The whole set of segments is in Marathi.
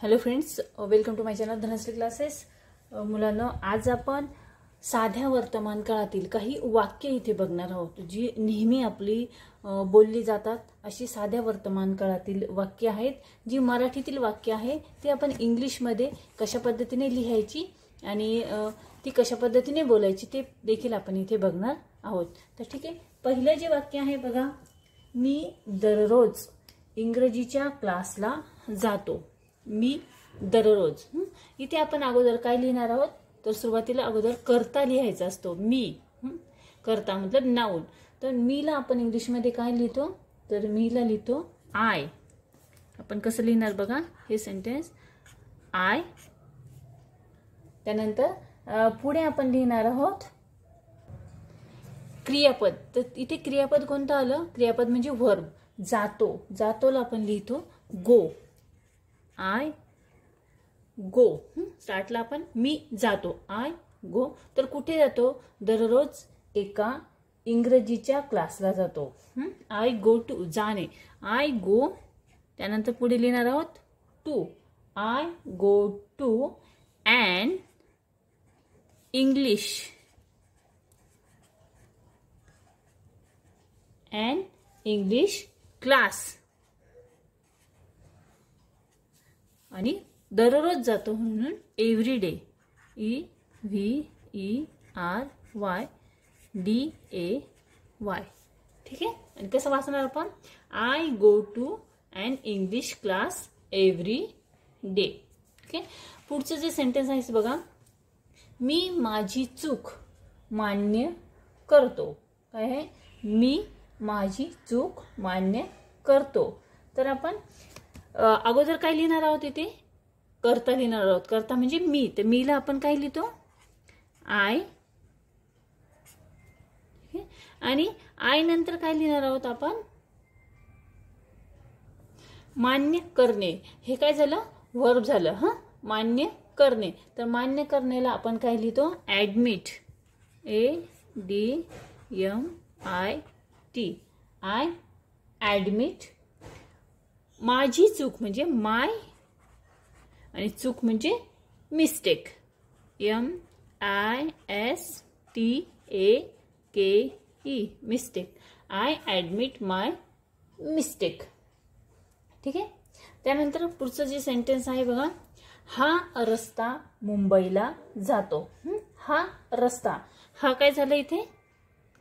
hello friends welcome to my channel Dhanashree classes मुलांना आज आपण साध्या वर्तमान काळातील काही वाक्य इथे बघणार आहोत जी नेहमी आपली बोलली जातात अशी साध्या वर्तमान काळातील वाक्य आहेत जी मराठीतील वाक्य आहे ती आपण इंग्लिशमध्ये कशा पद्धतीने लिहायची आणि ती कशा पद्धतीने बोलायची ते देखील आपण इथे बघणार आहोत तर ठीक आहे पहिलं जे वाक्य आहे बघा मी दररोज इंग्रजीच्या क्लासला जातो मी दररोज इथे आपण अगोदर काय लिहिणार आहोत तर सुरुवातीला अगोदर करता लिहायचा असतो मी करता मतलब नाऊन तर मीला आपण इंग्लिशमध्ये काय लिहितो तर मीला लिहितो आय आपण कसं लिहिणार बघा हे सेंटेन्स आय त्यानंतर पुढे आपण लिहिणार आहोत क्रियापद तर इथे क्रियापद कोणतं आलं क्रियापद म्हणजे वर्ब जातो जातोला आपण लिहितो गो आय गो स्टार्टला आपण मी जातो आय गो तर कुठे जातो दररोज एका इंग्रजीच्या क्लासला जातो आय गो टू जाणे आय गो त्यानंतर पुढे लिहिणार आहोत to I go to and English and English class आणि दररोज जातो म्हणून every day E V E R Y D A Y ठीक आहे आणि कसं वाचणार आपण I go to and English class every day आहे पुढचं जे सेंटेन्स आहे बघा मी माझी चूक मान्य करतो काय आहे मी माझी चूक मान्य करतो तर आपण अगोदर काय लिहिणार आहोत इथे करता लिहिणार आहोत करता म्हणजे मी तर मीला आपण काय लिहितो आय आणि आय नंतर काय लिहिणार आहोत आपण मान्य करणे हे काय झालं वर्ब झालं हा मान्य करणे तर मान्य करण्याला आपण काय लिहितो admit A D M I T I admit माझी चूक म्हणजे माय आणि चूक म्हणजे mistake M I S T A K E mistake I admit my mistake ठीक आहे त्यानंतर पुढचं जे सेंटेन्स आहे बघा हा रस्ता मुंबईला जातो हा रस्ता हा काय झालं इथे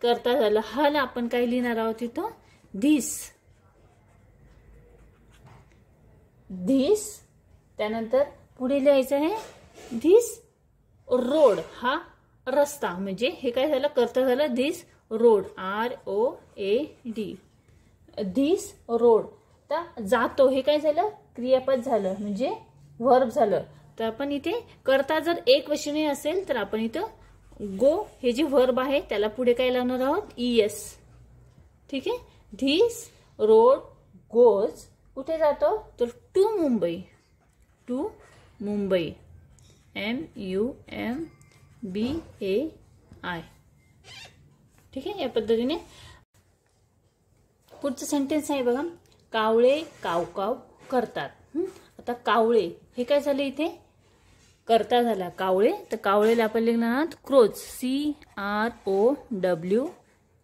करता झालं हाला आपण काय लिहिणार आहोत इथं धीस धीस त्यानंतर पुढे लिहायचं आहे धीस रोड हा रस्ता म्हणजे हे काय झालं करता झालं this road R O A D this road तर जातो हे काय झालं क्रियापद झालं म्हणजे वर्ब झालं तर आपण इथे करता जर एक वशिनी असेल तर आपण इथं गो हे जे वर्ब आहे त्याला पुढे काय लावणार आहोत ई एस ठीक आहे धीस रोड गोज कुठे जातो तर to Mumbai to Mumbai M U M B A I ठीक आहे या पद्धतीने पुढचं सेंटेन्स आहे बघा कावळे कावकाव करतात आता कावळे हे काय झाले इथे करता झाला कावळे तर कावळेला आपण लिहिणार आहात crows C R O W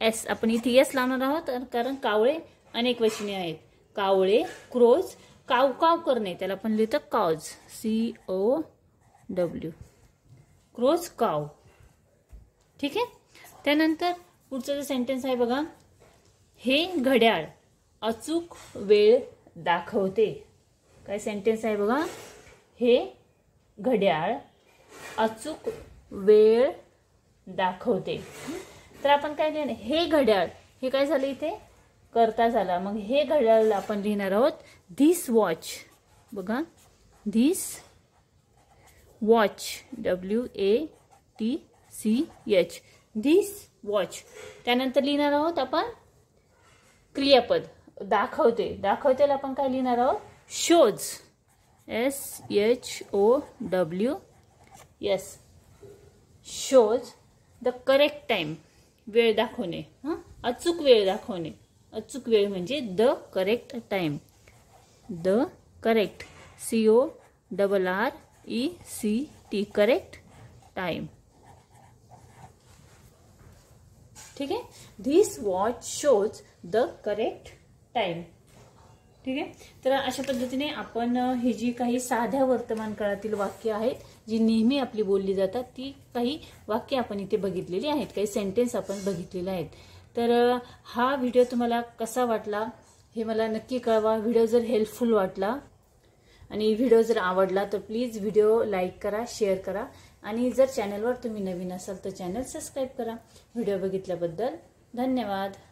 S आपण इथे एस लावणार आहोत कारण कावळे अनेक वचने आहेत कावळे क्रोज काव काव करणे त्याला आपण लिहितं cows C O W crows caw ठीक आहे त्यानंतर पुढचं जे सेंटेन्स आहे बघा हे घड्याळ अचूक वेळ दाखवते काय सेंटेन्स आहे बघा हे घड्याळ अचूक वेळ दाखवते तर आपण काय लिहिणे हे घड्याळ हे काय झालं इथे करता झाला मग हे घड्याळ आपण लिहिणार आहोत धीस वॉच बघा this watch W A T C H this watch त्यानंतर लिहिणार आहोत आपण क्रियापद दाखवते दाखवतेला आपण काय लिहिणार आहोत shows S H O W S shows the correct time वेळ दाखवणे हां अचूक वेळ दाखवणे अचूक वेळ म्हणजे the correct time the correct C O double R E C T correct time ठीक आहे this watch shows the correct time ठीक आहे तर अशा पद्धतीने आपण ही जी काही साध्या वर्तमान काळातील वाक्य आहेत जी नेहमी आपली बोलली जातात ती काही वाक्य आपण इथे बघितलेली आहेत काही सेंटेन्स आपण बघितलेले आहेत तर हा व्हिडिओ तुम्हाला कसा वाटला हे मला नक्की कळवा व्हिडिओ जर हेल्पफुल वाटला आणि व्हिडिओ जर आवडला तर प्लीज व्हिडिओ लाईक करा शेअर करा आणि जर चॅनलवर तुम्ही नवीन असाल तर चॅनल सबस्क्राईब करा व्हिडिओ बघितल्याबद्दल धन्यवाद